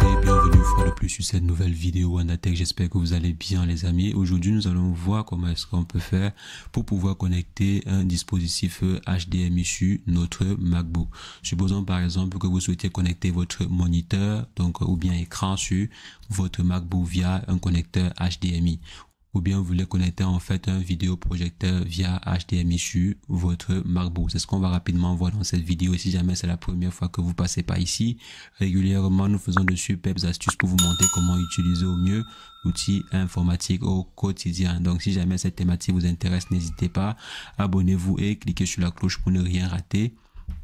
et bienvenue une fois de plus sur cette nouvelle vidéo Anatech. J'espère que vous allez bien les amis. Aujourd'hui nous allons voir comment est-ce qu'on peut faire pour pouvoir connecter un dispositif HDMI sur notre MacBook. Supposons par exemple que vous souhaitez connecter votre moniteur donc ou bien écran sur votre MacBook via un connecteur HDMI ou bien vous voulez connecter en fait un vidéoprojecteur via HDMI sur votre MacBook. C'est ce qu'on va rapidement voir dans cette vidéo. si jamais c'est la première fois que vous passez par ici, régulièrement nous faisons de superbes astuces pour vous montrer comment utiliser au mieux l'outil informatique au quotidien. Donc si jamais cette thématique vous intéresse, n'hésitez pas, abonnez-vous et cliquez sur la cloche pour ne rien rater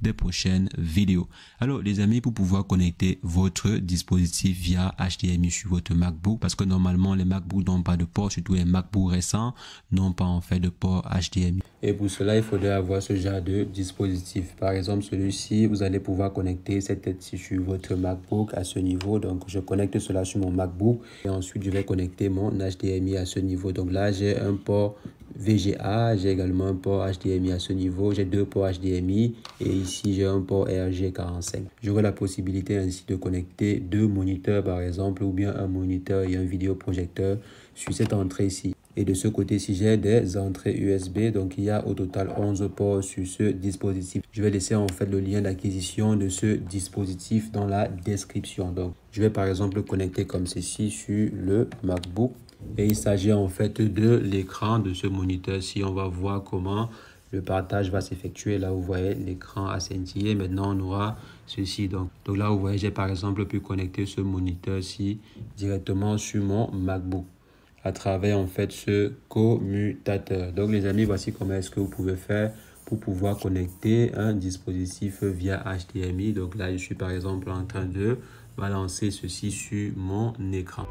des prochaines vidéos. Alors les amis, pour pouvoir connecter votre dispositif via HDMI sur votre MacBook, parce que normalement les macbook n'ont pas de port, surtout les macbook récents n'ont pas en fait de port HDMI. Et pour cela, il faudrait avoir ce genre de dispositif. Par exemple, celui-ci, vous allez pouvoir connecter cette tête-ci sur votre MacBook à ce niveau. Donc je connecte cela sur mon MacBook et ensuite je vais connecter mon HDMI à ce niveau. Donc là, j'ai un port VGA, j'ai également un port HDMI à ce niveau, j'ai deux ports HDMI et ici j'ai un port RG45. J'aurai la possibilité ainsi de connecter deux moniteurs par exemple ou bien un moniteur et un vidéoprojecteur sur cette entrée ici. Et de ce côté-ci, j'ai des entrées USB. Donc, il y a au total 11 ports sur ce dispositif. Je vais laisser en fait le lien d'acquisition de ce dispositif dans la description. Donc, je vais par exemple connecter comme ceci sur le MacBook. Et il s'agit en fait de l'écran de ce moniteur. Si on va voir comment le partage va s'effectuer. Là, vous voyez l'écran à scintiller. Maintenant, on aura ceci. Donc, donc là, vous voyez, j'ai par exemple pu connecter ce moniteur-ci directement sur mon MacBook à travers en fait ce commutateur. Donc les amis, voici comment est-ce que vous pouvez faire pour pouvoir connecter un dispositif via HDMI. Donc là, je suis par exemple en train de balancer ceci sur mon écran.